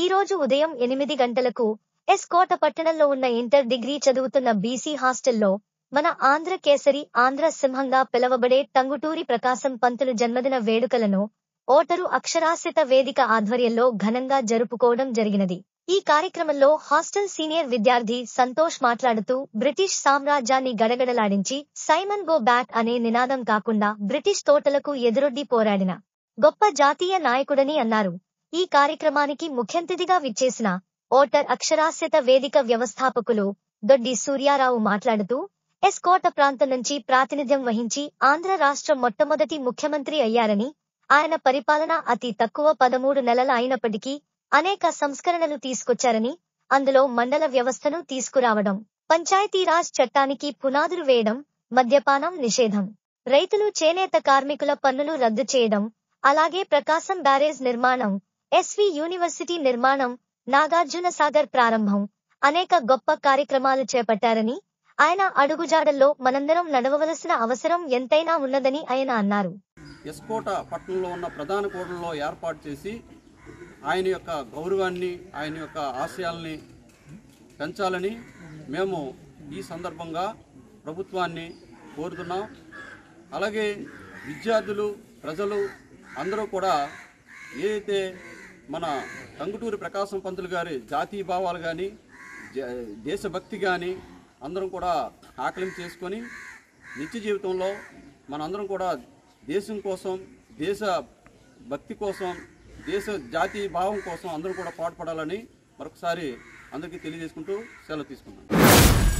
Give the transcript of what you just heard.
ఈ రోజు ఉదయం ఎనిమిది గంటలకు ఎస్ కోట పట్టణంలో ఉన్న ఇంటర్ డిగ్రీ చదువుతున్న బీసీ హాస్టల్లో మన ఆంధ్ర కేసరి ఆంధ్ర సింహంగా పిలవబడే టంగుటూరి ప్రకాశం పంతులు జన్మదిన వేడుకలను ఓటరు అక్షరాస్యత వేదిక ఆధ్వర్యంలో ఘనంగా జరుపుకోవడం జరిగినది ఈ కార్యక్రమంలో హాస్టల్ సీనియర్ విద్యార్థి సంతోష్ మాట్లాడుతూ బ్రిటిష్ సామ్రాజ్యాన్ని గడగడలాడించి సైమన్ గో బ్యాట్ అనే నినాదం కాకుండా బ్రిటిష్ తోటలకు ఎదురొడ్డి పోరాడిన గొప్ప జాతీయ నాయకుడని అన్నారు ఈ కార్యక్రమానికి ముఖ్యంతిథిగా విచ్చేసిన ఓటర్ అక్షరాస్యత వేదిక వ్యవస్థాపకులు దొడ్డి సూర్యారావు మాట్లాడుతూ ఎస్కోట ప్రాంతం నుంచి ప్రాతినిధ్యం వహించి ఆంధ్ర రాష్ట్ర మొట్టమొదటి ముఖ్యమంత్రి అయ్యారని ఆయన పరిపాలన అతి తక్కువ పదమూడు నెలల అయినప్పటికీ అనేక సంస్కరణలు తీసుకొచ్చారని అందులో మండల వ్యవస్థను తీసుకురావడం పంచాయతీరాజ్ చట్టానికి పునాదులు వేయడం మద్యపానం నిషేధం రైతులు చేనేత కార్మికుల పన్నులు రద్దు చేయడం అలాగే ప్రకాశం బ్యారేజ్ నిర్మాణం ఎస్వి యూనివర్సిటీ నిర్మాణం నాగార్జున సాగర్ ప్రారంభం అనేక గొప్ప కార్యక్రమాలు చేపట్టారని ఆయన అడుగుజాడల్లో మనందరం నడవవలసిన అవసరం ఎంతైనా ఉన్నదని ఆయన అన్నారు ఎస్కోట పట్టణంలో ఉన్న ప్రధాన కోటల్లో ఏర్పాటు చేసి ఆయన యొక్క గౌరవాన్ని ఆయన యొక్క ఆశయాల్ని పెంచాలని మేము ఈ సందర్భంగా ప్రభుత్వాన్ని కోరుతున్నాం అలాగే విద్యార్థులు ప్రజలు అందరూ కూడా ఏదైతే మన టంగుటూరి ప్రకాశం పంతులు గారి జాతీయ భావాలు కానీ దేశభక్తి కానీ అందరం కూడా ఆకలిం చేసుకొని నిత్య జీవితంలో మనందరం కూడా దేశం కోసం దేశ భక్తి కోసం దేశ జాతీయ భావం కోసం అందరూ కూడా పాటుపడాలని మరొకసారి అందరికీ తెలియజేసుకుంటూ సెలవు తీసుకున్నాను